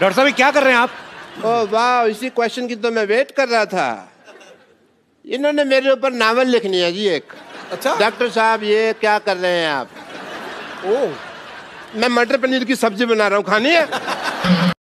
doctor साहब क्या कर रहे हैं आप ओ वाह इसी क्वेश्चन की तो मैं वेट कर रहा था इन्होंने मेरे ऊपर नावल लिखनी है जी एक अच्छा डॉक्टर साहब ये क्या कर रहे हैं आप ओ मैं मटर पनीर की सब्जी बना रहा हूँ खानी है